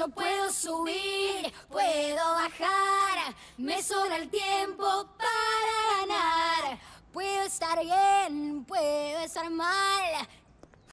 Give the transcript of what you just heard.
Yo puedo subir, puedo bajar, me sobra el tiempo para ganar. Puedo estar bien, puedo estar mal.